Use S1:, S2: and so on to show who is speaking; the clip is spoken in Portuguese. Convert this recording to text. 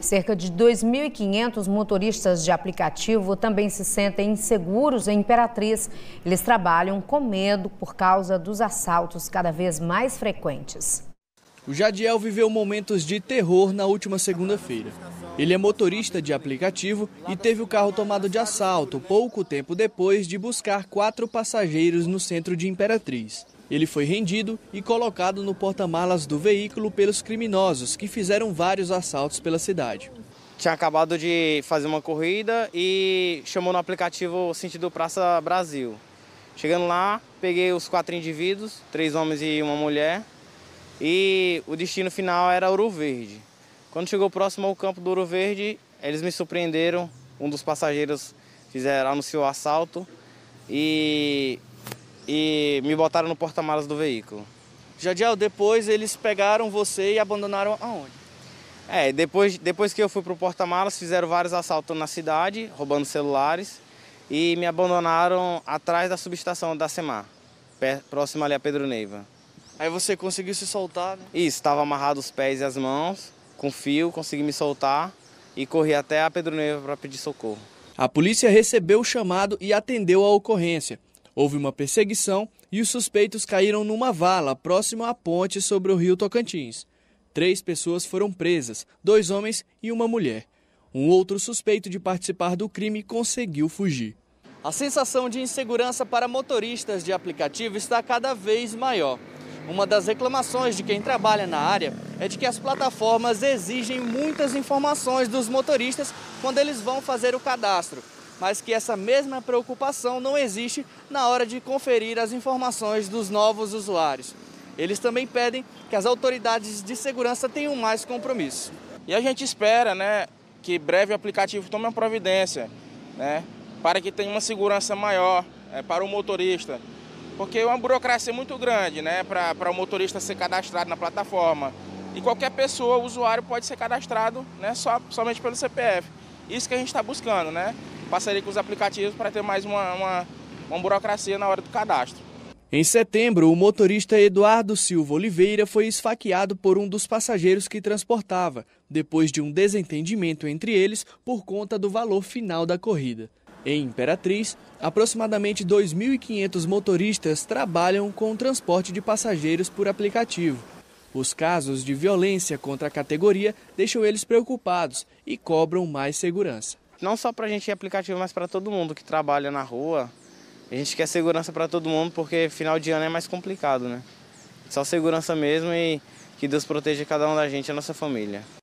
S1: Cerca de 2.500 motoristas de aplicativo também se sentem inseguros em Imperatriz. Eles trabalham com medo por causa dos assaltos cada vez mais frequentes.
S2: O Jadiel viveu momentos de terror na última segunda-feira. Ele é motorista de aplicativo e teve o carro tomado de assalto pouco tempo depois de buscar quatro passageiros no centro de Imperatriz. Ele foi rendido e colocado no porta-malas do veículo pelos criminosos que fizeram vários assaltos pela cidade. Tinha acabado de fazer uma corrida e chamou no aplicativo
S1: sentido Praça Brasil. Chegando lá, peguei os quatro indivíduos, três homens e uma mulher, e o destino final era Ouro Verde. Quando chegou próximo ao campo do Ouro Verde, eles me surpreenderam. Um dos passageiros fizeram, anunciou o assalto e, e me botaram no porta-malas do veículo. Jadiel, depois eles pegaram você e abandonaram aonde? É, depois, depois que eu fui pro porta-malas, fizeram vários assaltos na cidade, roubando celulares e me abandonaram atrás da subestação da Semar, próximo ali a Pedro Neiva. Aí você conseguiu se soltar, né? Isso, estava amarrado os pés e as mãos com fio, consegui me soltar e corri até a Neiva para pedir socorro.
S2: A polícia recebeu o chamado e atendeu a ocorrência. Houve uma perseguição e os suspeitos caíram numa vala próximo à ponte sobre o rio Tocantins. Três pessoas foram presas, dois homens e uma mulher. Um outro suspeito de participar do crime conseguiu fugir. A sensação de insegurança para motoristas de aplicativo está cada vez maior. Uma das reclamações de quem trabalha na área é de que as plataformas exigem muitas informações dos motoristas quando eles vão fazer o cadastro, mas que essa mesma preocupação não existe na hora de conferir as informações dos novos usuários. Eles também pedem que as autoridades de segurança tenham mais compromisso. E a gente
S3: espera né, que breve o aplicativo tome a providência né, para que tenha uma segurança maior é, para o motorista, porque é uma burocracia muito grande né, para o motorista ser cadastrado na plataforma. E qualquer pessoa, usuário, pode ser cadastrado né, só, somente pelo CPF. Isso que a gente está buscando, né? Parceria com os aplicativos para ter mais
S2: uma, uma, uma burocracia na hora do cadastro. Em setembro, o motorista Eduardo Silva Oliveira foi esfaqueado por um dos passageiros que transportava, depois de um desentendimento entre eles por conta do valor final da corrida. Em Imperatriz, aproximadamente 2.500 motoristas trabalham com o transporte de passageiros por aplicativo. Os casos de violência contra a categoria deixam eles preocupados e cobram mais segurança. Não só para a gente em aplicativo, mas para todo mundo que trabalha
S1: na rua. A gente quer segurança para todo mundo porque final de ano é mais complicado, né? Só segurança mesmo e que Deus proteja cada um da gente e a nossa família.